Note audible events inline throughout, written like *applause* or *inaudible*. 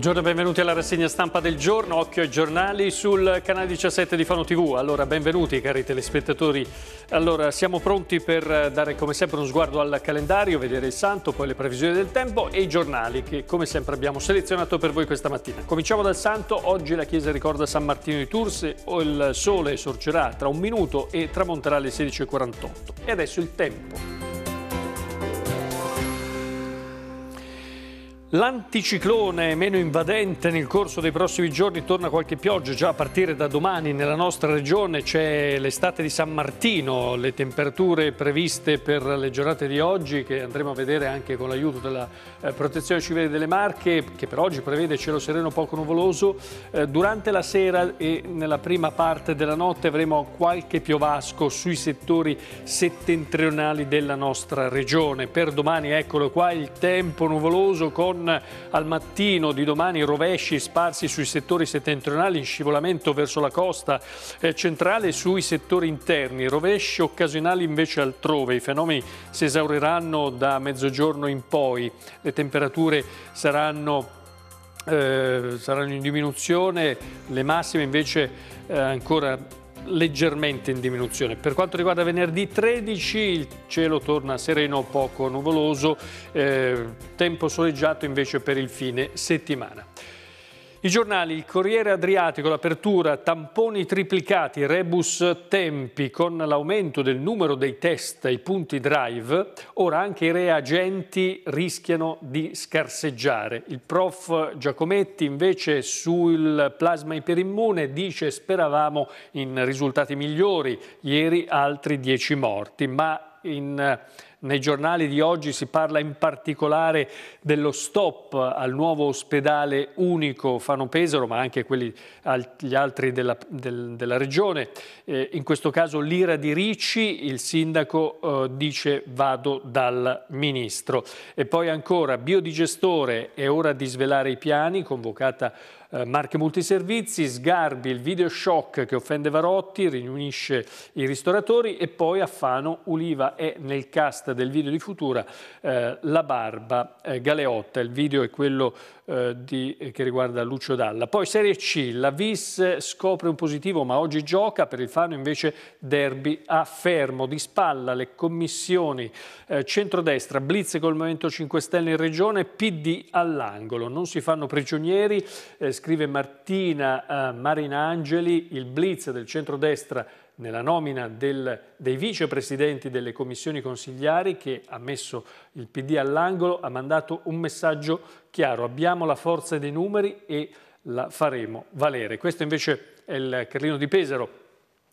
Buongiorno e benvenuti alla rassegna stampa del giorno, occhio ai giornali sul canale 17 di Fano TV. Allora, benvenuti cari telespettatori. Allora, siamo pronti per eh, dare come sempre uno sguardo al calendario, vedere il santo, poi le previsioni del tempo e i giornali che come sempre abbiamo selezionato per voi questa mattina. Cominciamo dal santo, oggi la chiesa ricorda San Martino di Turse, o il sole sorgerà tra un minuto e tramonterà alle 16.48. E adesso il tempo. L'anticiclone meno invadente nel corso dei prossimi giorni torna qualche pioggia, già a partire da domani nella nostra regione c'è l'estate di San Martino, le temperature previste per le giornate di oggi che andremo a vedere anche con l'aiuto della eh, protezione civile delle Marche che per oggi prevede cielo sereno poco nuvoloso, eh, durante la sera e nella prima parte della notte avremo qualche piovasco sui settori settentrionali della nostra regione, per domani eccolo qua il tempo nuvoloso con con al mattino di domani rovesci sparsi sui settori settentrionali in scivolamento verso la costa eh, centrale sui settori interni, rovesci occasionali invece altrove. I fenomeni si esauriranno da mezzogiorno in poi, le temperature saranno eh, saranno in diminuzione, le massime invece eh, ancora leggermente in diminuzione. Per quanto riguarda venerdì 13 il cielo torna sereno, poco nuvoloso, eh, tempo soleggiato invece per il fine settimana. I giornali, il Corriere Adriatico, l'apertura, tamponi triplicati, rebus tempi, con l'aumento del numero dei test ai punti drive, ora anche i reagenti rischiano di scarseggiare. Il prof Giacometti invece sul plasma iperimmune dice speravamo in risultati migliori, ieri altri 10 morti, ma in nei giornali di oggi si parla in particolare dello stop al nuovo ospedale unico Fano Pesaro, ma anche quelli, gli altri della, del, della regione. Eh, in questo caso l'ira di Ricci, il sindaco eh, dice vado dal ministro. E poi ancora, biodigestore, è ora di svelare i piani, convocata eh, marche multiservizi, Sgarbi, il video shock che offende Varotti, riunisce i ristoratori e poi a Fano Uliva è nel cast del video di Futura eh, La Barba eh, Galeotta, il video è quello eh, di, eh, che riguarda Lucio Dalla. Poi Serie C, la Vis scopre un positivo ma oggi gioca, per il Fano invece derby a fermo, di spalla le commissioni eh, centrodestra, blitz col Movimento 5 Stelle in Regione, PD all'angolo, non si fanno prigionieri, eh, scrive Martina eh, Marinangeli, il blitz del centrodestra nella nomina del, dei vicepresidenti delle commissioni consigliari che ha messo il PD all'angolo, ha mandato un messaggio chiaro, abbiamo la forza dei numeri e la faremo valere. Questo invece è il Carlino di Pesaro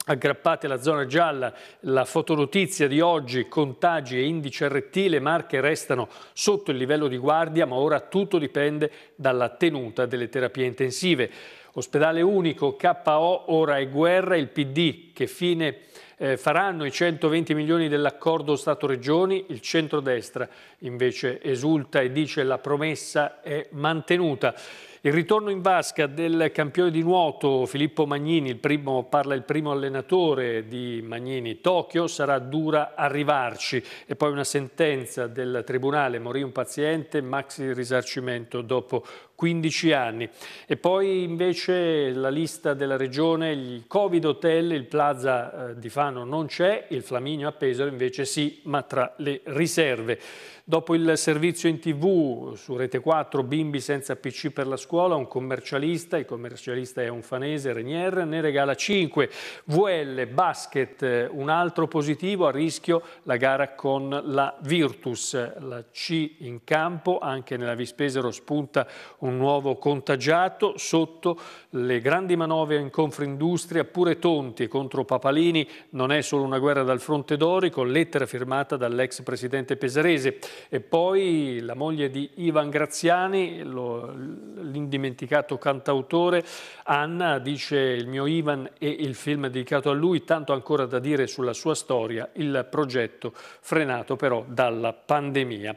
Aggrappate alla zona gialla, la fotonotizia di oggi, contagi e indice RT, le marche restano sotto il livello di guardia, ma ora tutto dipende dalla tenuta delle terapie intensive. Ospedale unico, KO, ora è guerra, il PD, che fine eh, faranno i 120 milioni dell'accordo Stato-Regioni, il centrodestra invece esulta e dice la promessa è mantenuta. Il ritorno in vasca del campione di nuoto Filippo Magnini, il primo, parla il primo allenatore di Magnini, Tokyo, sarà dura arrivarci. E poi una sentenza del Tribunale, morì un paziente, maxi risarcimento dopo 15 anni. E poi invece la lista della regione, il Covid Hotel, il Plaza eh, di Fano non c'è, il Flaminio a Pesaro invece sì, ma tra le riserve. Dopo il servizio in tv su Rete 4, bimbi senza PC per la scuola, un commercialista, il commercialista è un fanese, Renier, ne regala 5. VL, basket, eh, un altro positivo, a rischio la gara con la Virtus. La C in campo, anche nella Vispesero spunta un un nuovo contagiato sotto le grandi manovre in Confindustria, pure Tonti contro Papalini, non è solo una guerra dal fronte d'ori, con lettera firmata dall'ex presidente Pesarese e poi la moglie di Ivan Graziani, l'indimenticato cantautore, Anna dice il mio Ivan e il film dedicato a lui, tanto ancora da dire sulla sua storia, il progetto frenato però dalla pandemia.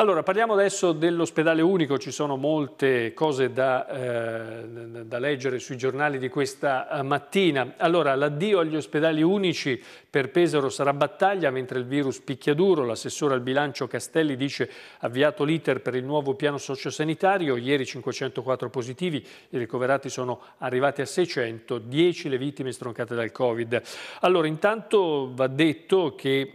Allora, parliamo adesso dell'ospedale unico, ci sono molte cose da, eh, da, leggere sui giornali di questa eh, mattina. Allora, l'addio agli ospedali unici per Pesaro sarà battaglia, mentre il virus picchia duro. L'assessore al bilancio Castelli dice avviato l'iter per il nuovo piano sociosanitario, ieri 504 positivi, i ricoverati sono arrivati a 610, le vittime stroncate dal Covid. Allora, intanto va detto che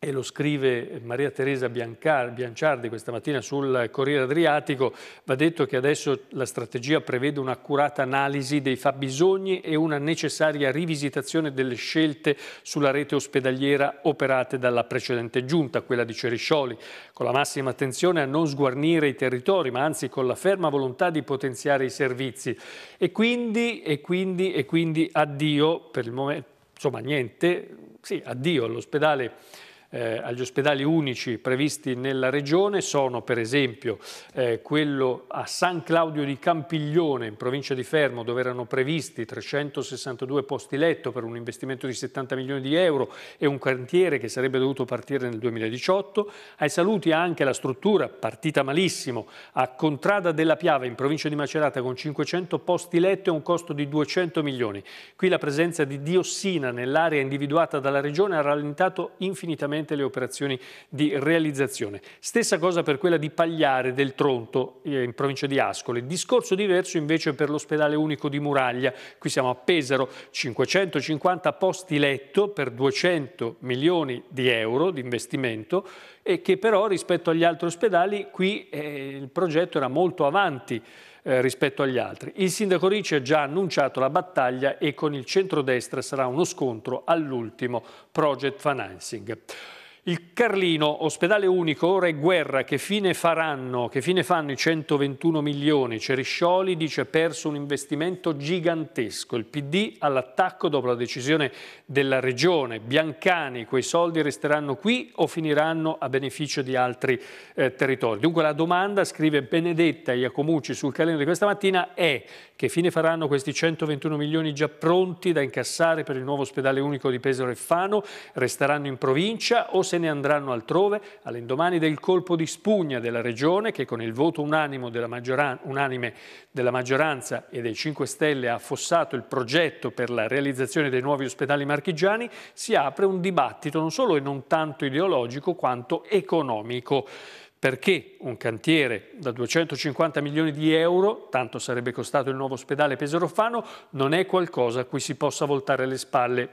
e lo scrive Maria Teresa Bianciardi questa mattina sul Corriere Adriatico, va detto che adesso la strategia prevede un'accurata analisi dei fabbisogni e una necessaria rivisitazione delle scelte sulla rete ospedaliera operate dalla precedente giunta, quella di Ceriscioli, con la massima attenzione a non sguarnire i territori, ma anzi con la ferma volontà di potenziare i servizi. E quindi, e quindi, e quindi addio, per il momento, insomma niente, sì, addio all'ospedale eh, agli ospedali unici previsti nella regione sono per esempio eh, quello a San Claudio di Campiglione in provincia di Fermo dove erano previsti 362 posti letto per un investimento di 70 milioni di euro e un cantiere che sarebbe dovuto partire nel 2018. Ai saluti anche la struttura partita malissimo a Contrada della Piave in provincia di Macerata con 500 posti letto e un costo di 200 milioni. Qui la presenza di diossina nell'area individuata dalla regione ha rallentato infinitamente direttamente le operazioni di realizzazione. Stessa cosa per quella di Pagliare del Tronto eh, in provincia di Ascoli. Discorso diverso invece per l'ospedale unico di Muraglia. Qui siamo a Pesaro, 550 posti letto per 200 milioni di euro di investimento e che però rispetto agli altri ospedali qui eh, il progetto era molto avanti eh, rispetto agli altri. Il sindaco Ricci ha già annunciato la battaglia e con il centrodestra sarà uno scontro all'ultimo Project Financing. Il Carlino, ospedale unico, ora è guerra, che fine faranno, che fine fanno i 121 milioni? Ceriscioli dice perso un investimento gigantesco, il PD all'attacco dopo la decisione della regione, Biancani, quei soldi resteranno qui o finiranno a beneficio di altri eh, territori? Dunque la domanda, scrive Benedetta Iacomucci sul Carlino di questa mattina, è che fine faranno questi 121 milioni già pronti da incassare per il nuovo ospedale unico di Pesaro e Fano? Resteranno in provincia o se se ne andranno altrove all'indomani del colpo di spugna della Regione che con il voto unanime della, unanime della maggioranza e dei 5 Stelle ha affossato il progetto per la realizzazione dei nuovi ospedali marchigiani, si apre un dibattito non solo e non tanto ideologico quanto economico perché un cantiere da 250 milioni di euro, tanto sarebbe costato il nuovo ospedale Peserofano, non è qualcosa a cui si possa voltare le spalle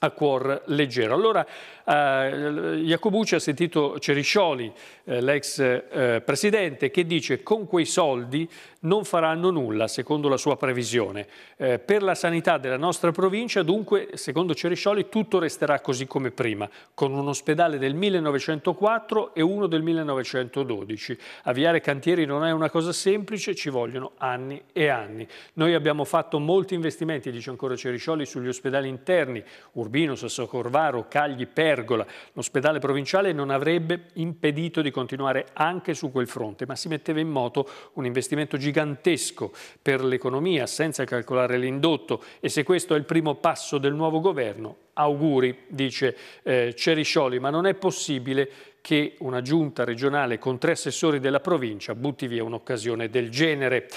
a cuor leggero. Allora eh, Jacobucci ha sentito Ceriscioli, eh, l'ex eh, presidente, che dice con quei soldi non faranno nulla, secondo la sua previsione. Eh, per la sanità della nostra provincia, dunque, secondo Ceriscioli, tutto resterà così come prima, con un ospedale del 1904 e uno del 1912. Avviare cantieri non è una cosa semplice, ci vogliono anni e anni. Noi abbiamo fatto molti investimenti, dice ancora Ceriscioli, sugli ospedali interni, urbani, Urbino, Sasso Corvaro, Cagli, Pergola, l'ospedale provinciale non avrebbe impedito di continuare anche su quel fronte, ma si metteva in moto un investimento gigantesco per l'economia senza calcolare l'indotto e se questo è il primo passo del nuovo governo, auguri, dice eh, Ceriscioli, ma non è possibile che una giunta regionale con tre assessori della provincia butti via un'occasione del genere.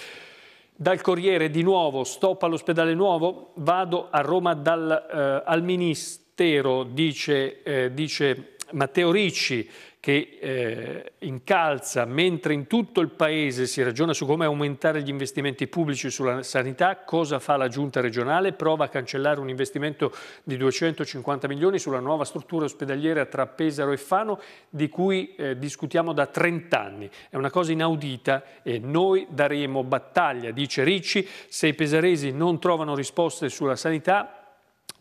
Dal Corriere di nuovo, stop all'ospedale nuovo, vado a Roma dal, eh, al Ministero, dice, eh, dice Matteo Ricci, che eh, incalza mentre in tutto il Paese si ragiona su come aumentare gli investimenti pubblici sulla sanità, cosa fa la giunta regionale? Prova a cancellare un investimento di 250 milioni sulla nuova struttura ospedaliera tra Pesaro e Fano di cui eh, discutiamo da 30 anni. È una cosa inaudita e noi daremo battaglia, dice Ricci, se i pesaresi non trovano risposte sulla sanità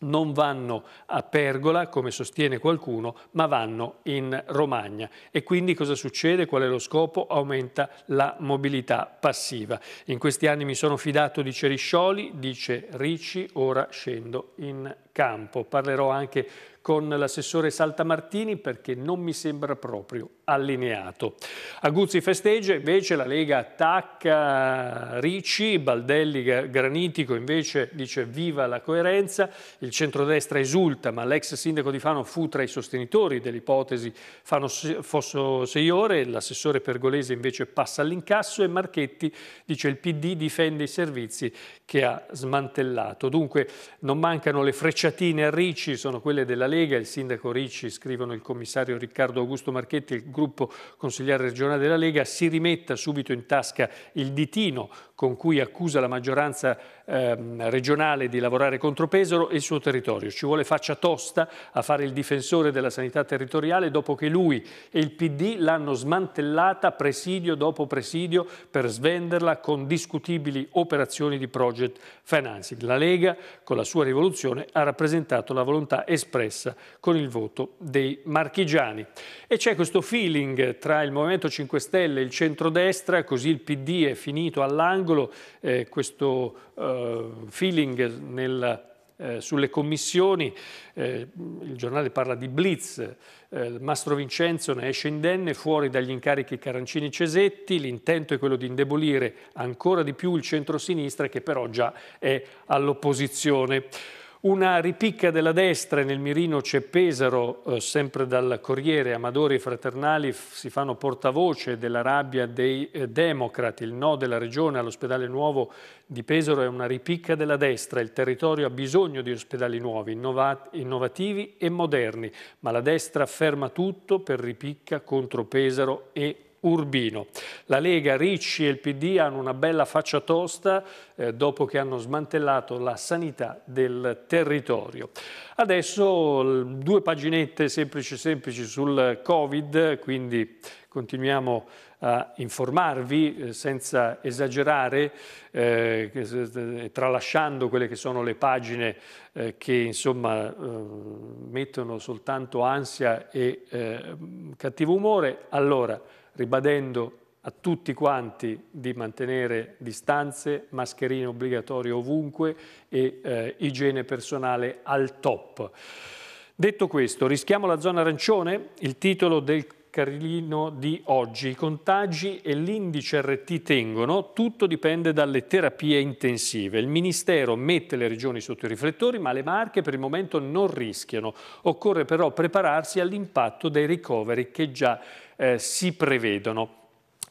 non vanno a Pergola, come sostiene qualcuno, ma vanno in Romagna. E quindi cosa succede? Qual è lo scopo? Aumenta la mobilità passiva. In questi anni mi sono fidato di Ceriscioli, dice Ricci, ora scendo in campo. Parlerò anche con l'assessore Saltamartini perché non mi sembra proprio allineato. Aguzzi festeggia, invece la Lega attacca Ricci, Baldelli Granitico invece dice viva la coerenza, il centrodestra esulta ma l'ex sindaco di Fano fu tra i sostenitori dell'ipotesi Fano Fosso Seiore, l'assessore Pergolese invece passa all'incasso e Marchetti dice il PD difende i servizi che ha smantellato. Dunque non mancano le frecciatine a Ricci, sono quelle della Lega Lega, il sindaco Ricci, scrivono il commissario Riccardo Augusto Marchetti il gruppo consigliere regionale della Lega, si rimetta subito in tasca il ditino con cui accusa la maggioranza eh, regionale di lavorare contro Pesaro e il suo territorio. Ci vuole faccia tosta a fare il difensore della sanità territoriale dopo che lui e il PD l'hanno smantellata presidio dopo presidio per svenderla con discutibili operazioni di project financing. La Lega con la sua rivoluzione ha rappresentato la volontà espressa con il voto dei marchigiani. E c'è questo feeling tra il Movimento 5 Stelle e il centrodestra, così il PD è finito all'angolo triangolo, eh, questo eh, feeling nel eh, sulle commissioni, eh, il giornale parla di blitz, eh, Mastro Vincenzo ne esce indenne fuori dagli incarichi Carancini-Cesetti, l'intento è quello di indebolire ancora di più il centro-sinistra che però già è all'opposizione. Una ripicca della destra nel mirino c'è Pesaro, eh, sempre dal Corriere. Amadori Fraternali si fanno portavoce della rabbia dei eh, democrati. Il no della regione all'ospedale nuovo di Pesaro è una ripicca della destra. Il territorio ha bisogno di ospedali nuovi, innovati, innovativi e moderni, ma la destra ferma tutto per ripicca contro Pesaro e Urbino. La Lega, Ricci e il PD hanno una bella faccia tosta eh, dopo che hanno smantellato la sanità del territorio. Adesso due paginette semplici semplici sul Covid, quindi continuiamo a informarvi eh, senza esagerare, eh, tralasciando quelle che sono le pagine eh, che insomma eh, mettono soltanto ansia e eh, cattivo umore. Allora, ribadendo a tutti quanti di mantenere distanze, mascherine obbligatorie ovunque e eh, igiene personale al top. Detto questo, rischiamo la zona arancione? Il titolo del carrellino di oggi. I contagi e l'indice RT tengono, tutto dipende dalle terapie intensive. Il Ministero mette le regioni sotto i riflettori, ma le marche per il momento non rischiano. Occorre però prepararsi all'impatto dei ricoveri che già eh, si prevedono.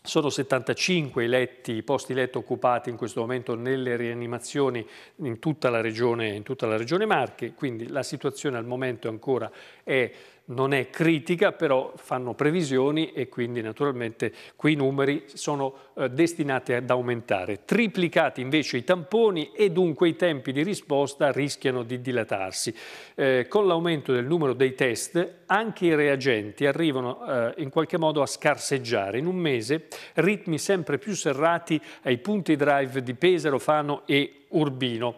Sono 75 i, letti, i posti letto occupati in questo momento nelle rianimazioni in tutta la regione, in tutta la regione Marche, quindi la situazione al momento ancora è non è critica, però fanno previsioni e quindi naturalmente quei numeri sono eh, destinati ad aumentare. Triplicati invece i tamponi e dunque i tempi di risposta rischiano di dilatarsi. Eh, con l'aumento del numero dei test anche i reagenti arrivano eh, in qualche modo a scarseggiare. In un mese ritmi sempre più serrati ai punti drive di Pesaro, Fano e Urbino.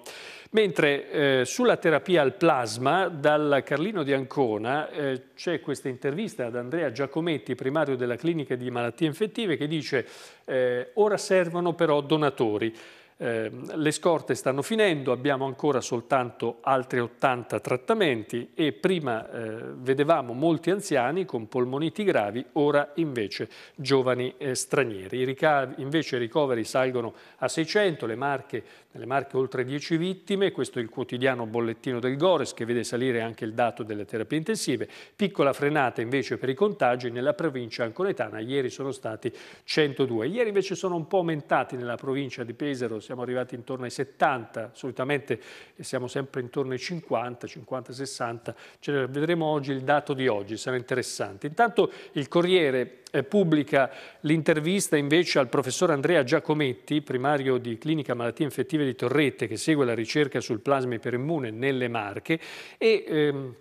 Mentre eh, sulla terapia al plasma, dal Carlino di Ancona, eh, c'è questa intervista ad Andrea Giacometti, primario della clinica di malattie infettive, che dice eh, ora servono però donatori. Ehm, le scorte stanno finendo, abbiamo ancora soltanto altri 80 trattamenti e prima eh, vedevamo molti anziani con polmoniti gravi, ora invece giovani eh, stranieri. I ricavi, invece i ricoveri salgono a 600, le marche, nelle marche oltre 10 vittime, questo è il quotidiano bollettino del Gores che vede salire anche il dato delle terapie intensive, piccola frenata invece per i contagi nella provincia anconetana, ieri sono stati 102. Ieri invece sono un po' aumentati nella provincia di Pesaro siamo arrivati intorno ai 70, solitamente siamo sempre intorno ai 50, 50, 60, cioè, vedremo oggi il dato di oggi, sarà interessante. Intanto il Corriere eh, pubblica l'intervista invece al professor Andrea Giacometti, primario di clinica malattie infettive di Torrette, che segue la ricerca sul plasma iperimmune nelle Marche e... Ehm,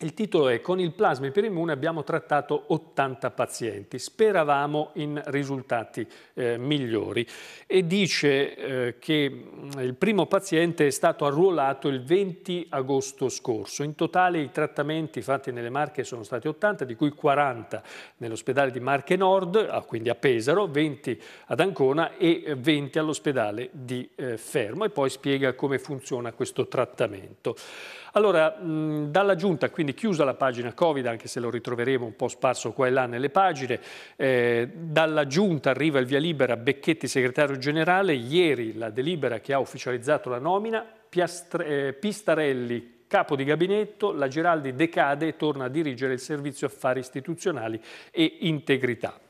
il titolo è Con il plasma iperimmune abbiamo trattato 80 pazienti, speravamo in risultati eh, migliori e dice eh, che mm, il primo paziente è stato arruolato il 20 agosto scorso. In totale i trattamenti fatti nelle Marche sono stati 80, di cui 40 nell'ospedale di Marche Nord, ah, quindi a Pesaro, 20 ad Ancona e 20 all'ospedale di eh, Fermo e poi spiega come funziona questo trattamento. Allora, mh, dalla giunta, quindi chiusa la pagina Covid, anche se lo ritroveremo un po' sparso qua e là nelle pagine, eh, dalla giunta arriva il via libera Becchetti, segretario generale, ieri la delibera che ha ufficializzato la nomina, Piastre, eh, Pistarelli, capo di gabinetto, la Giraldi decade e torna a dirigere il servizio affari istituzionali e integrità.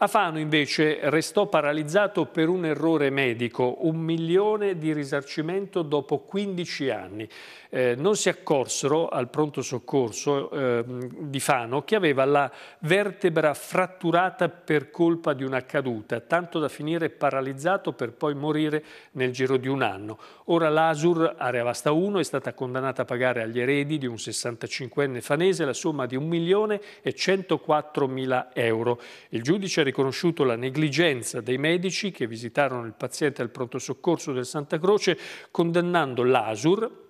A Fano invece restò paralizzato per un errore medico, un milione di risarcimento dopo 15 anni. Eh, non si accorsero al pronto soccorso eh, di Fano che aveva la vertebra fratturata per colpa di una caduta, tanto da finire paralizzato per poi morire nel giro di un anno. Ora l'Asur, area vasta 1, è stata condannata a pagare agli eredi di un 65enne fanese la somma di 1 milione e 104 mila euro. Il giudice riconosciuto la negligenza dei medici che visitarono il paziente al pronto soccorso del Santa Croce, condannando l'ASUR,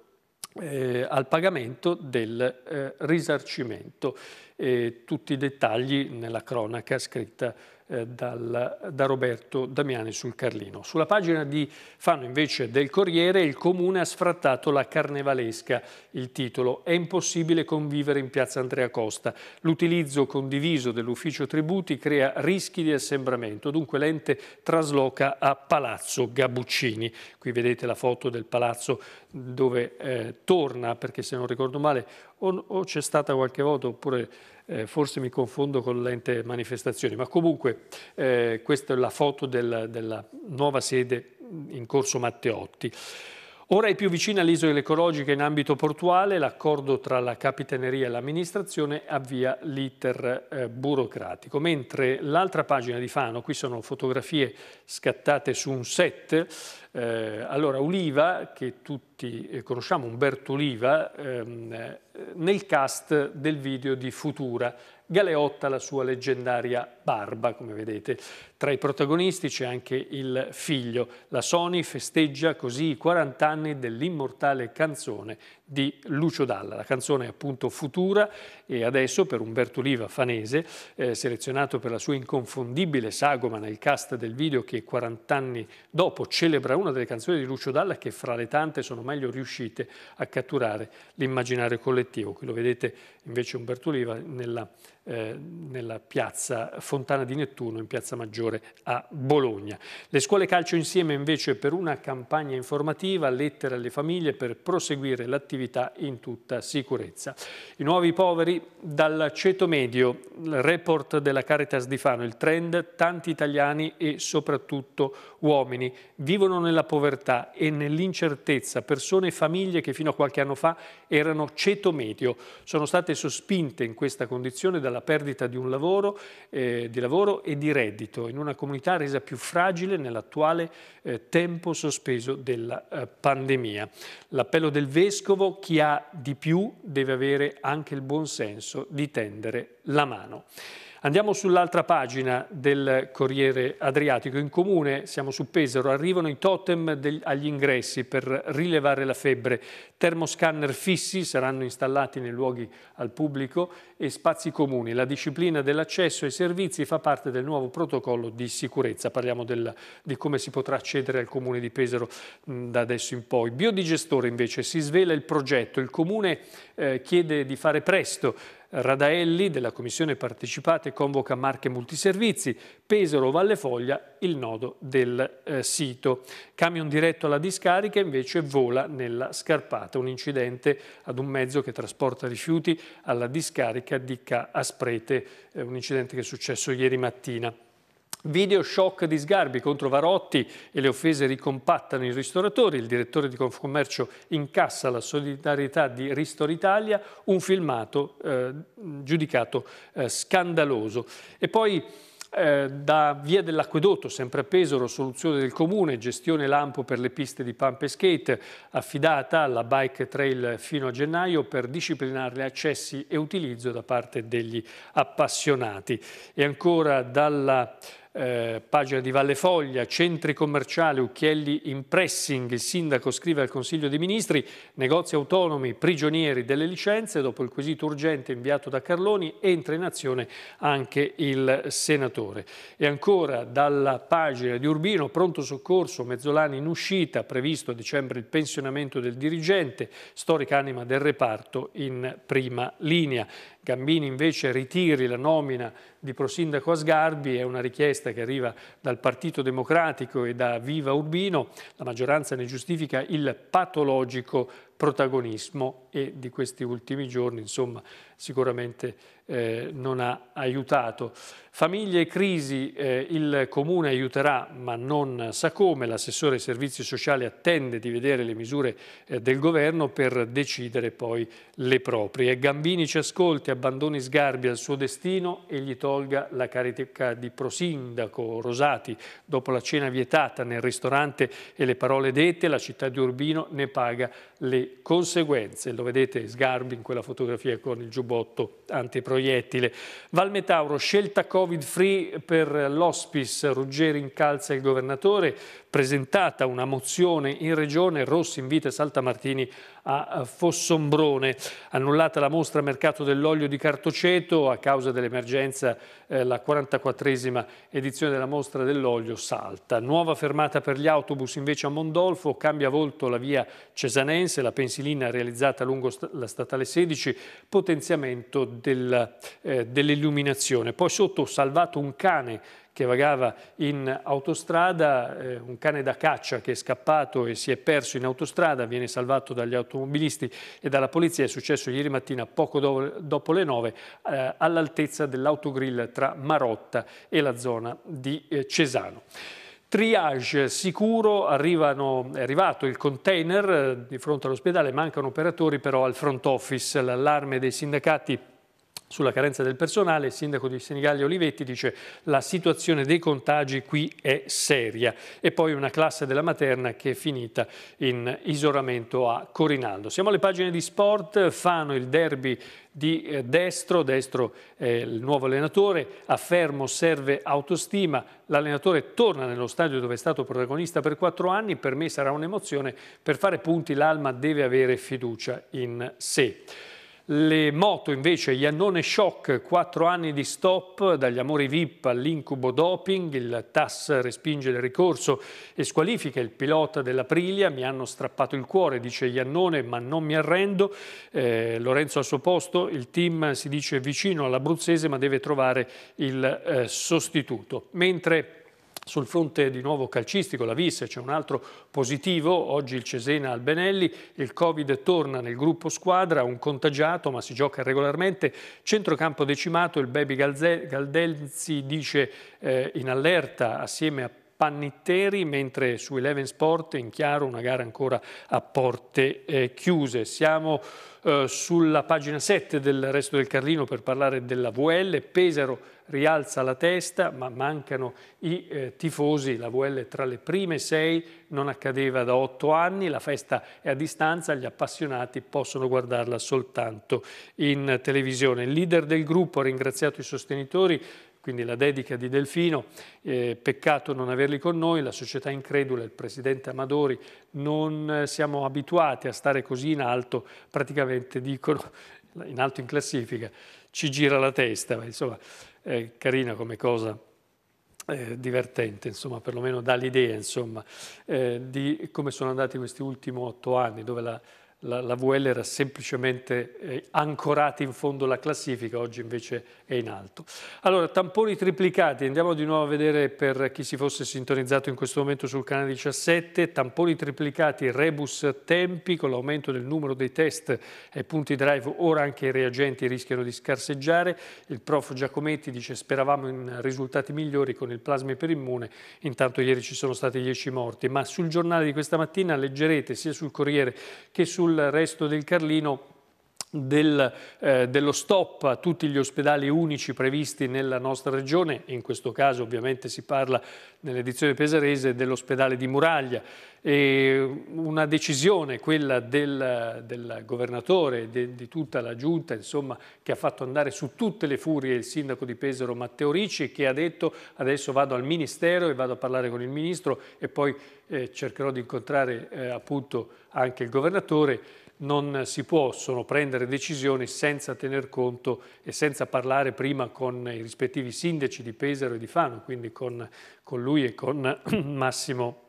eh, al pagamento del eh, risarcimento. Eh, tutti i dettagli nella cronaca scritta eh, dal, da Roberto Damiani sul Carlino. Sulla pagina di Fanno invece del Corriere il Comune ha sfrattato la carnevalesca. Il titolo È impossibile convivere in piazza Andrea Costa. L'utilizzo condiviso dell'ufficio tributi crea rischi di assembramento, dunque l'ente trasloca a Palazzo Gabuccini. Qui vedete la foto del palazzo dove eh, torna, perché se non ricordo male o, o c'è stata qualche volta oppure eh, forse mi confondo con l'ente manifestazioni, ma comunque eh, questa è la foto del, della nuova sede in corso Matteotti. Ora è più vicina all'isola ecologica in ambito portuale, l'accordo tra la Capitaneria e l'amministrazione avvia l'iter eh, burocratico, mentre l'altra pagina di Fano, qui sono fotografie scattate su un set, eh, allora Uliva, che tutti eh, conosciamo, Umberto Uliva, ehm, eh, nel cast del video di Futura, Galeotta la sua leggendaria barba, come vedete. Tra i protagonisti c'è anche il figlio. La Sony festeggia così i 40 anni dell'immortale canzone di Lucio Dalla. La canzone è appunto Futura e adesso per Umberto Liva Fanese, eh, selezionato per la sua inconfondibile sagoma nel cast del video che 40 anni dopo celebra una delle canzoni di Lucio Dalla che fra le tante sono meglio riuscite a catturare l'immaginario collettivo. Qui lo vedete invece Umberto Liva nella, eh, nella piazza Fontana di Nettuno in piazza Maggiore Maggiore a Bologna. Le scuole calcio insieme invece per una campagna informativa, lettere alle famiglie per proseguire l'attività in tutta sicurezza. I nuovi poveri dal ceto medio, il report della Caritas di Fano, il trend tanti italiani e soprattutto uomini vivono nella povertà e nell'incertezza persone e famiglie che fino a qualche anno fa erano ceto medio, sono state sospinte in questa condizione dalla perdita di un lavoro, eh, di lavoro e di reddito in una comunità resa più fragile nell'attuale eh, tempo sospeso della eh, pandemia. L'appello del Vescovo, chi ha di più deve avere anche il buon senso di tendere la mano. Andiamo sull'altra pagina del Corriere Adriatico. In comune, siamo su Pesaro, arrivano i totem degli, agli ingressi per rilevare la febbre. Termoscanner fissi saranno installati nei luoghi al pubblico e spazi comuni. La disciplina dell'accesso ai servizi fa parte del nuovo protocollo di sicurezza. Parliamo del, di come si potrà accedere al comune di Pesaro mh, mm, da adesso in poi. Biodigestore invece si svela il progetto. Il comune eh, chiede di fare presto Radaelli della commissione partecipate convoca Marche Multiservizi, Pesaro Vallefoglia il nodo del eh, sito. Camion diretto alla discarica invece vola nella scarpata, un incidente ad un mezzo che trasporta rifiuti alla discarica di Ca Asprete, eh, un incidente che è successo ieri mattina. Video shock di Sgarbi contro Varotti e le offese ricompattano i ristoratori. Il direttore di Confcommercio incassa la solidarietà di Ristor Italia, un filmato eh, giudicato eh, scandaloso. E poi eh, da Via dell'Acquedotto, sempre a Pesaro, soluzione del comune, gestione lampo per le piste di pump e skate, affidata alla bike trail fino a gennaio per disciplinarne accessi e utilizzo da parte degli appassionati. E ancora dalla eh, pagina di Valle Foglia, centri commerciali, Ucchielli in pressing, il sindaco scrive al Consiglio dei Ministri, negozi autonomi, prigionieri delle licenze, dopo il quesito urgente inviato da Carloni entra in azione anche il senatore. E ancora dalla pagina di Urbino, pronto soccorso, Mezzolani in uscita, previsto a dicembre il pensionamento del dirigente, storica anima del reparto in prima linea. Gambini invece ritiri la nomina di prosindaco Asgarbi, è una richiesta che arriva dal Partito Democratico e da Viva Urbino, la maggioranza ne giustifica il patologico protagonismo e di questi ultimi giorni insomma, sicuramente eh, non ha aiutato. Famiglie e crisi, eh, il Comune aiuterà ma non sa come, l'assessore ai servizi sociali attende di vedere le misure eh, del governo per decidere poi le proprie. Gambini ci ascolti, abbandoni Sgarbi al suo destino e gli tolga la carica di prosindaco Rosati. Dopo la cena vietata nel ristorante e le parole dette, la città di Urbino ne paga le conseguenze. Lo vedete Sgarbi in quella fotografia con il giubbotto antiproiettile. Valmetauro, scelta Covid-free per l'Hospice, Ruggeri incalza il governatore, presentata una mozione in regione, Rossi invita Saltamartini a Fossombrone. Annullata la mostra mercato dell'olio di Cartoceto, a causa dell'emergenza eh, la 44esima edizione della mostra dell'olio salta. Nuova fermata per gli autobus invece a Mondolfo, cambia volto la via Cesanense, la pensilina realizzata lungo la statale 16, potenziamento del, eh, dell'illuminazione. Poi sotto ho salvato un cane che vagava in autostrada, eh, un cane da caccia che è scappato e si è perso in autostrada, viene salvato dagli automobilisti e dalla polizia, è successo ieri mattina poco do dopo le 9 eh, all'altezza dell'autogrill tra Marotta e la zona di eh, Cesano triage sicuro, arrivano, è arrivato il container eh, di fronte all'ospedale, mancano operatori però al front office, l'allarme dei sindacati sulla carenza del personale, il sindaco di Senigallia Olivetti dice la situazione dei contagi qui è seria e poi una classe della materna che è finita in isolamento a Corinaldo. Siamo alle pagine di sport, Fano il derby di eh, Destro, Destro è il nuovo allenatore, a Fermo serve autostima, l'allenatore torna nello stadio dove è stato protagonista per quattro anni, per me sarà un'emozione, per fare punti l'Alma deve avere fiducia in sé. Le moto invece, Iannone Shock, 4 anni di stop, dagli amori VIP all'incubo doping, il TAS respinge il ricorso e squalifica il pilota dell'Aprilia, mi hanno strappato il cuore, dice Iannone, ma non mi arrendo, eh, Lorenzo al suo posto, il team si dice vicino all'abruzzese ma deve trovare il eh, sostituto. Mentre sul fronte di nuovo calcistico, la Visse, c'è un altro positivo, oggi il Cesena Albenelli, il Covid torna nel gruppo squadra, un contagiato ma si gioca regolarmente, centrocampo decimato, il Baby Galdenzi dice eh, in allerta assieme a Pannitteri, mentre su Eleven Sport in chiaro una gara ancora a porte eh, chiuse. Siamo eh, sulla pagina 7 del resto del Carlino per parlare della VL, Pesaro rialza la testa ma mancano i eh, tifosi, la VL è tra le prime sei non accadeva da otto anni, la festa è a distanza, gli appassionati possono guardarla soltanto in televisione. Il leader del gruppo ha ringraziato i sostenitori quindi la dedica di Delfino, eh, peccato non averli con noi, la società incredula, il presidente Amadori, non eh, siamo abituati a stare così in alto, praticamente dicono *laughs* in alto in classifica, ci gira la testa, ma insomma è carina come cosa. Eh, divertente, insomma, perlomeno dà l'idea insomma, eh, di come sono andati questi ultimi otto anni, dove la, la, la VL era semplicemente eh, ancorata in fondo alla classifica, oggi invece è in alto. Allora, tamponi triplicati, andiamo di nuovo a vedere per chi si fosse sintonizzato in questo momento sul canale 17, tamponi triplicati, rebus tempi, con l'aumento del numero dei test e punti drive, ora anche i reagenti rischiano di scarseggiare, il prof Giacometti dice speravamo in risultati migliori con il plasma iperimmune, intanto ieri ci sono stati 10 morti, ma sul giornale di questa mattina leggerete sia sul Corriere che sul sul resto del Carlino del, eh, dello stop a tutti gli ospedali unici previsti nella nostra regione, in questo caso ovviamente si parla nell'edizione pesarese dell'ospedale di Muraglia. E una decisione, quella del, del governatore, de, di tutta la giunta, insomma, che ha fatto andare su tutte le furie il sindaco di Pesaro Matteo Ricci, che ha detto adesso vado al Ministero e vado a parlare con il Ministro e poi eh, cercherò di incontrare eh, appunto anche il governatore non si possono prendere decisioni senza tener conto e senza parlare prima con i rispettivi sindaci di Pesaro e di Fano, quindi con, con lui e con *clears throat* Massimo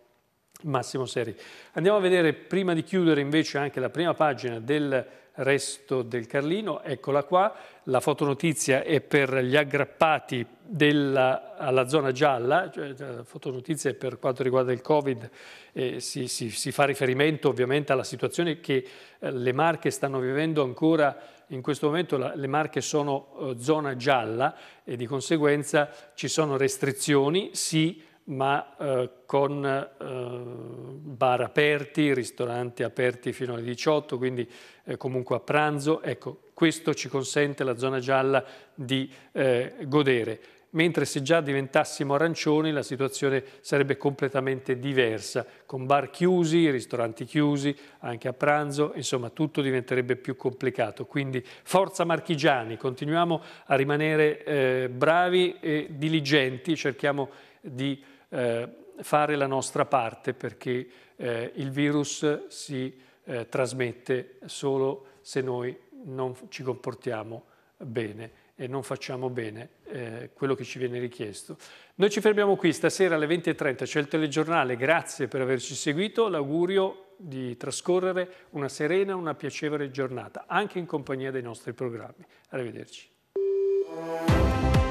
Massimo Seri. Andiamo a vedere prima di chiudere invece anche la prima pagina del resto del Carlino, eccola qua, la fotonotizia è per gli aggrappati della, alla zona gialla, cioè, cioè la fotonotizia per quanto riguarda il Covid, eh, si, si, si, fa riferimento ovviamente alla situazione che eh, le Marche stanno vivendo ancora in questo momento la, le Marche sono eh, zona gialla e di conseguenza ci sono restrizioni, sì, ma eh, con eh, bar aperti, ristoranti aperti fino alle 18, quindi eh, comunque a pranzo. Ecco, questo ci consente la zona gialla di eh, godere. Mentre se già diventassimo arancioni la situazione sarebbe completamente diversa, con bar chiusi, ristoranti chiusi, anche a pranzo, insomma tutto diventerebbe più complicato. Quindi forza marchigiani, continuiamo a rimanere eh, bravi e diligenti, cerchiamo di eh, fare la nostra parte perché eh, il virus si eh, trasmette solo se noi non ci comportiamo bene e non facciamo bene eh, quello che ci viene richiesto. Noi ci fermiamo qui, stasera alle 20.30 c'è il telegiornale, grazie per averci seguito, l'augurio di trascorrere una serena, una piacevole giornata, anche in compagnia dei nostri programmi. Arrivederci.